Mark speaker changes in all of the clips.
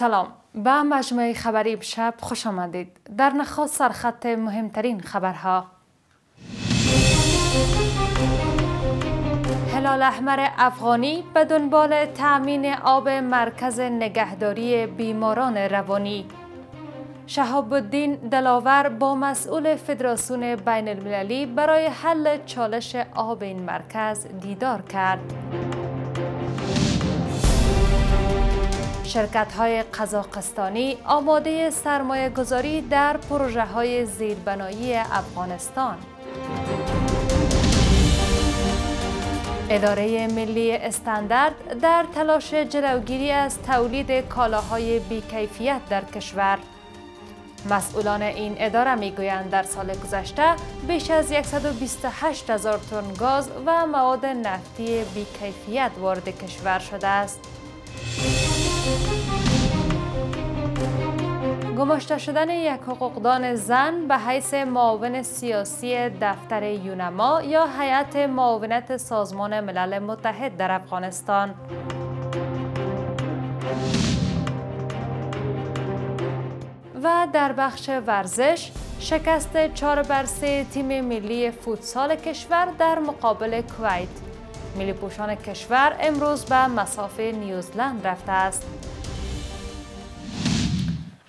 Speaker 1: سلام به مجموعه خبری شب خوش آمدید در نخواست سرخط مهمترین خبرها هلال احمر افغانی به دنبال تأمین آب مرکز نگهداری بیماران روانی شهاب الدین دلاور با مسئول فدراسیون بین المللی برای حل چالش آب این مرکز دیدار کرد. شرکت های قزاقستانی آماده سرمایه گذاری در پروژه های زیربنایی افغانستان اداره ملی استاندارد در تلاش جلوگیری از تولید کالاهای بیکیفیت در کشور مسئولان این اداره میگویند در سال گذشته بیش از 128 هزار تن گاز و مواد نفتی بیکیفیت وارد کشور شده است. گماشته شدن یک حقوقدان زن به حیث معاون سیاسی دفتر یونما یا هیئت معاونت سازمان ملل متحد در افغانستان و در بخش ورزش شکست 4 بر 3 تیم ملی فوتسال کشور در مقابل کویت ملی پوشان کشور امروز به مسافه نیوزلند رفته است.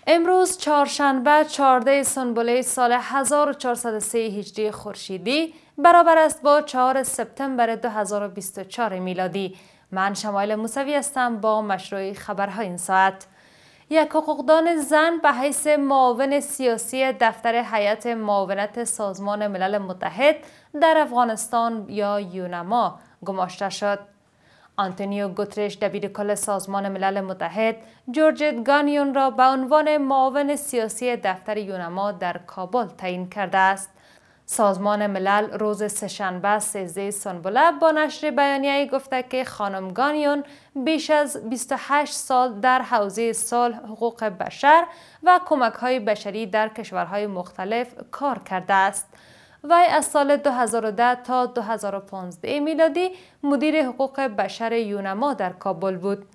Speaker 1: امروز چهارشنبه 14 سنبله سال 1403 هجری خورشیدی برابر است با 4 سپتامبر 2024 میلادی من شمایل موسوی هستم با مشروع خبرها این ساعت یک حقوقدان زن به حیث معاون سیاسی دفتر حیات معاونت سازمان ملل متحد در افغانستان یا یونما گماشته شد. آنتونیو گوترش، دبیر کل سازمان ملل متحد جورجت گانیون را به عنوان معاون سیاسی دفتر یونما در کابل تعیین کرده است. سازمان ملل روز سهشنبه 13 سنبله با نشر بیانیه گفته که خانم گانیون بیش از 28 سال در حوزه صلح حقوق بشر و کمک های بشری در کشورهای مختلف کار کرده است. وی از سال 2010 تا 2015 میلادی مدیر حقوق بشر یونما در کابل بود.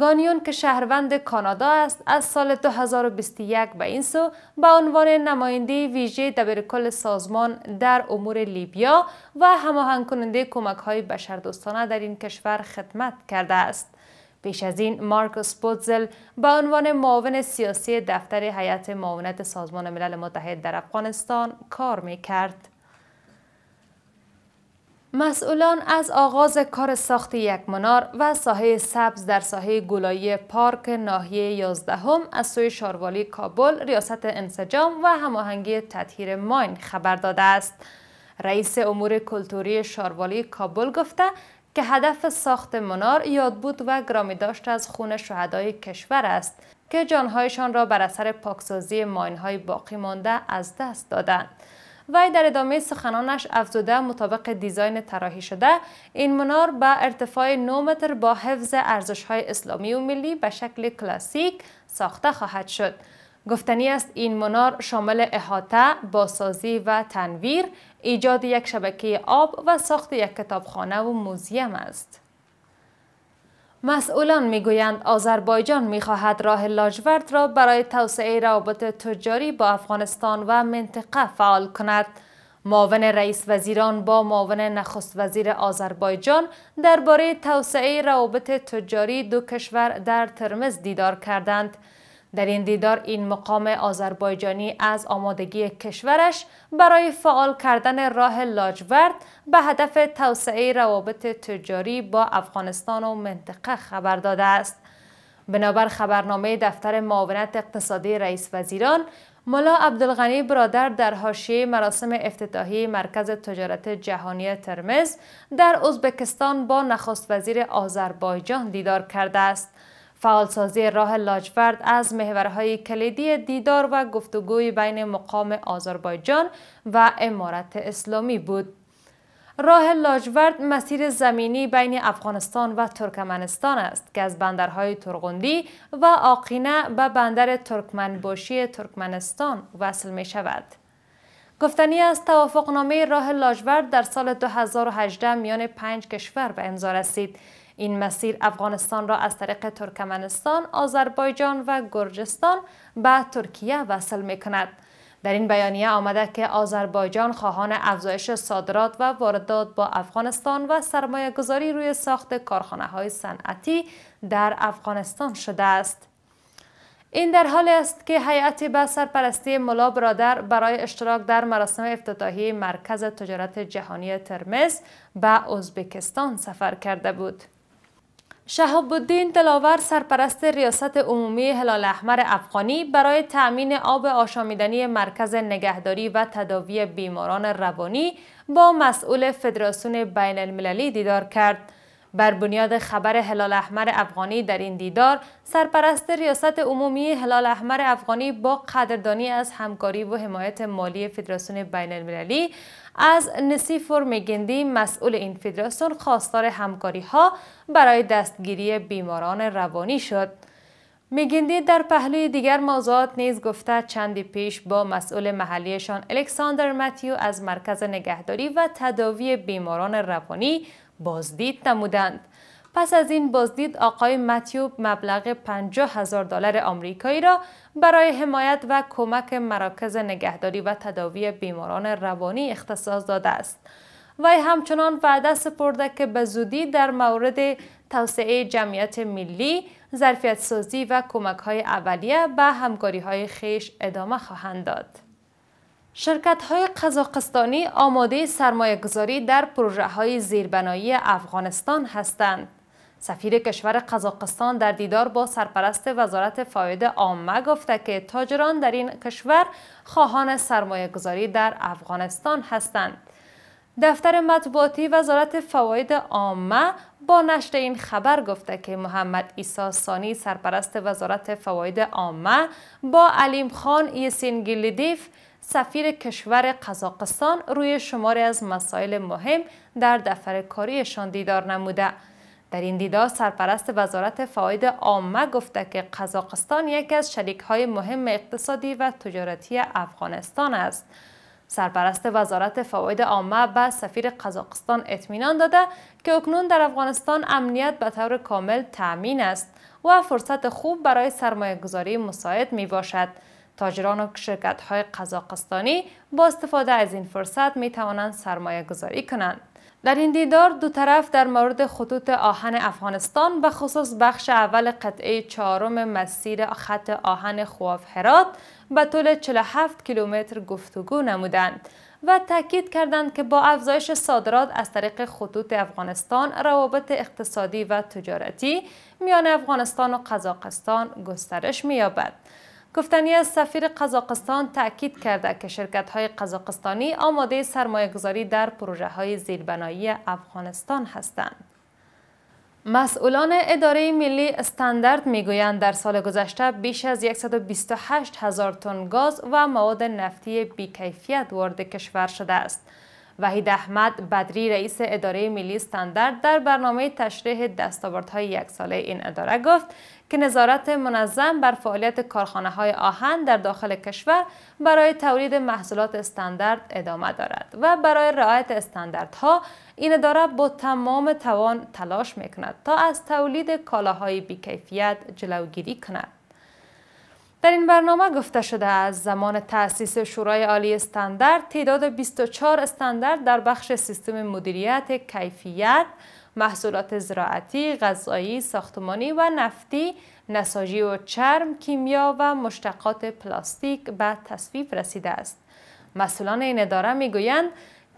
Speaker 1: گانیون که شهروند کانادا است از سال 2021 به این سو به عنوان نماینده ویژه دبیرکل سازمان در امور لیبیا و هماهنگ کننده کمک های بشردوستانه در این کشور خدمت کرده است. پیش از این مارکوس سپوتزل به عنوان معاون سیاسی دفتر حیات معاونت سازمان ملل متحد در افغانستان کار می کرد. مسئولان از آغاز کار ساخت یک منار و ساحه سبز در ساحه گلایی پارک ناحیه 11 هم از سوی شاروالی کابل ریاست انسجام و هماهنگی تطهیر ماین خبر داده است. رئیس امور کلتوری شاروالی کابل گفته که هدف ساخت منار یاد بود و گرامی داشت از خون شهدای کشور است که جانهایشان را بر اثر پاکسازی ماینهای باقی مانده از دست دادند. وی در ادامه سخنانش افزوده مطابق دیزاین طراحی شده این منار به ارتفاع 9 متر با حفظ ارزش های اسلامی و ملی به شکل کلاسیک ساخته خواهد شد گفتنی است این منار شامل احاطه، باسازی و تنویر، ایجاد یک شبکه آب و ساخت یک کتابخانه و موزیم است. مسئولان میگویند آذربایجان میخواهد راه لاجورد را برای توسعه روابط تجاری با افغانستان و منطقه فعال کند. معاون رئیس وزیران با معاون نخست وزیر آذربایجان درباره توسعه روابط تجاری دو کشور در ترمز دیدار کردند. در این دیدار این مقام آذربایجانی از آمادگی کشورش برای فعال کردن راه لاجورد به هدف توسعه روابط تجاری با افغانستان و منطقه خبر داده است. بنابر خبرنامه دفتر معاونت اقتصادی رئیس وزیران ملا عبدالغنی برادر در حاشیه مراسم افتتاحی مرکز تجارت جهانی ترمز در ازبکستان با نخست وزیر آذربایجان دیدار کرده است. فعالسازی راه لاجورد از محورهای کلیدی دیدار و گفتگوی بین مقام آذربایجان و امارت اسلامی بود. راه لاجورد مسیر زمینی بین افغانستان و ترکمنستان است که از بندرهای ترغندی و آقینه به بندر ترکمنباشی ترکمنستان وصل می شود. گفتنی از توافقنامه راه لاجورد در سال 2018 میان پنج کشور به امضا رسید این مسیر افغانستان را از طریق ترکمنستان، آذربایجان و گرجستان به ترکیه وصل می کند. در این بیانیه آمده که آذربایجان خواهان افزایش صادرات و واردات با افغانستان و سرمایه گذاری روی ساخت کارخانه های صنعتی در افغانستان شده است. این در حالی است که هیئت به سرپرستی ملا برادر برای اشتراک در مراسم افتتاحی مرکز تجارت جهانی ترمز به ازبکستان سفر کرده بود. شهاب الدین دلاور سرپرست ریاست عمومی هلال احمر افغانی برای تأمین آب آشامیدنی مرکز نگهداری و تداوی بیماران روانی با مسئول فدراسیون بین المللی دیدار کرد. بر بنیاد خبر هلال احمر افغانی در این دیدار سرپرست ریاست عمومی هلال احمر افغانی با قدردانی از همکاری و حمایت مالی فدراسیون بین المللی از نسیفور میگندی مسئول این فدراسیون خواستار همکاری ها برای دستگیری بیماران روانی شد. میگندی در پهلوی دیگر موضوعات نیز گفته چندی پیش با مسئول محلیشان الکساندر متیو از مرکز نگهداری و تداوی بیماران روانی بازدید نمودند. پس از این بازدید آقای متیوب مبلغ 50 هزار دلار آمریکایی را برای حمایت و کمک مراکز نگهداری و تداوی بیماران روانی اختصاص داده است. وی همچنان وعده سپرده که به زودی در مورد توسعه جمعیت ملی، ظرفیت سازی و کمک های اولیه به همکاری های خیش ادامه خواهند داد. شرکت های قزاقستانی آماده سرمایه گذاری در پروژه های زیربنایی افغانستان هستند. سفیر کشور قزاقستان در دیدار با سرپرست وزارت فاید عامه گفته که تاجران در این کشور خواهان سرمایه گذاری در افغانستان هستند. دفتر مطبوعاتی وزارت فواید عامه با نشر این خبر گفته که محمد ایسا ثانی سرپرست وزارت فواید عامه با علیم خان یسین سفیر کشور قزاقستان روی شماری از مسائل مهم در دفتر کاریشان دیدار نموده در این دیدار سرپرست وزارت فواید عامه گفته که قزاقستان یکی از های مهم اقتصادی و تجارتی افغانستان است. سرپرست وزارت فواید عامه به سفیر قزاقستان اطمینان داده که اکنون در افغانستان امنیت به طور کامل تأمین است و فرصت خوب برای سرمایه گذاری مساعد می باشد. تاجران و شرکت های قزاقستانی با استفاده از این فرصت می توانند سرمایه گذاری کنند. در این دیدار دو طرف در مورد خطوط آهن افغانستان و خصوص بخش اول قطعه چهارم مسیر خط آهن خواف هرات به طول 47 کیلومتر گفتگو نمودند و تاکید کردند که با افزایش صادرات از طریق خطوط افغانستان روابط اقتصادی و تجارتی میان افغانستان و قزاقستان گسترش می‌یابد. گفتنی از سفیر قزاقستان تأکید کرده که شرکت های قزاقستانی آماده سرمایه گذاری در پروژه های زیربنایی افغانستان هستند. مسئولان اداره ملی استاندارد میگویند در سال گذشته بیش از 128 هزار تن گاز و مواد نفتی بیکیفیت وارد کشور شده است. وحید احمد بدری رئیس اداره ملی استاندارد در برنامه تشریح دستاوردهای یک ساله این اداره گفت که نظارت منظم بر فعالیت کارخانه های آهن در داخل کشور برای تولید محصولات استاندارد ادامه دارد و برای رعایت استانداردها این اداره با تمام توان تلاش میکند تا از تولید کالاهای بیکیفیت جلوگیری کند. در این برنامه گفته شده از زمان تأسیس شورای عالی استاندارد تعداد 24 استاندارد در بخش سیستم مدیریت کیفیت محصولات زراعتی، غذایی، ساختمانی و نفتی، نساجی و چرم، کیمیا و مشتقات پلاستیک به تصویب رسیده است. مسئولان این اداره می گویند،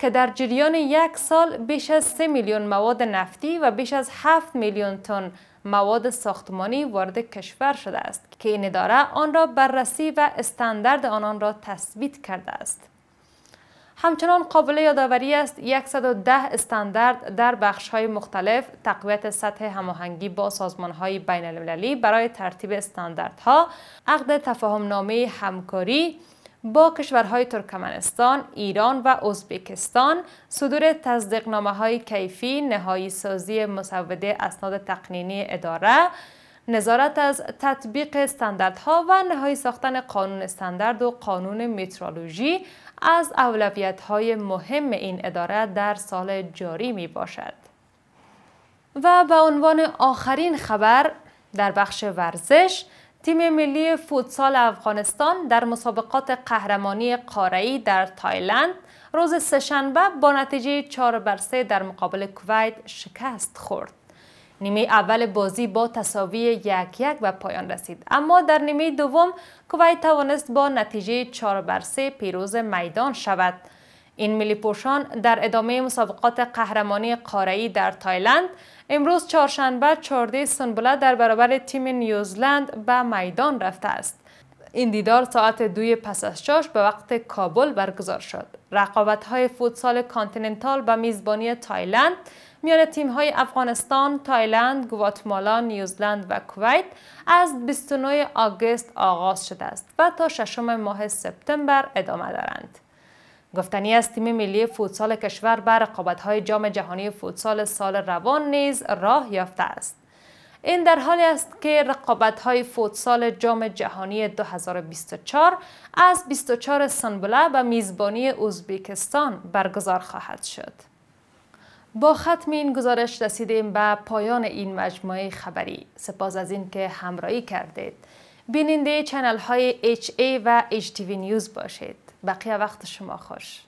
Speaker 1: که در جریان یک سال بیش از 3 میلیون مواد نفتی و بیش از 7 میلیون تن مواد ساختمانی وارد کشور شده است که این اداره آن را بررسی و استاندارد آنان را تثبیت کرده است. همچنان قابل یادآوری است 110 استاندارد در بخش های مختلف تقویت سطح هماهنگی با سازمان های بین برای ترتیب استانداردها، عقد تفاهم نامه همکاری، با کشورهای ترکمنستان، ایران و ازبکستان صدور تصدیقنامه های کیفی، نهایی سازی مسوده اسناد تقنینی اداره، نظارت از تطبیق استانداردها و نهایی ساختن قانون استاندارد و قانون مترولوژی از اولویت های مهم این اداره در سال جاری می باشد. و به عنوان آخرین خبر در بخش ورزش تیم ملی فوتسال افغانستان در مسابقات قهرمانی قاره‌ای در تایلند روز سهشنبه با نتیجه 4 بر 3 در مقابل کویت شکست خورد. نیمه اول بازی با تصاوی یک یک به پایان رسید اما در نیمه دوم کویت توانست با نتیجه 4 بر 3 پیروز میدان شود این ملی پوشان در ادامه مسابقات قهرمانی قاره‌ای در تایلند امروز چهارشنبه چهارده سنبله در برابر تیم نیوزلند به میدان رفته است. این دیدار ساعت دوی پس از چاش به وقت کابل برگزار شد. رقابت های فوتسال کانتیننتال به میزبانی تایلند میان تیم های افغانستان، تایلند، گواتمالا، نیوزلند و کویت از 29 آگست آغاز شده است و تا ششم ماه سپتامبر ادامه دارند. گفتنی است تیم ملی فوتسال کشور بر رقابت‌های جام جهانی فوتسال سال روان نیز راه یافته است. این در حالی است که رقابت های فوتسال جام جهانی 2024 از 24 سنبله به میزبانی ازبکستان برگزار خواهد شد. با ختم این گزارش رسیدیم به پایان این مجموعه خبری. سپاس از اینکه همراهی کردید. بیننده چنل های HA و HTV نیوز باشید. بقیه وقت شما خوش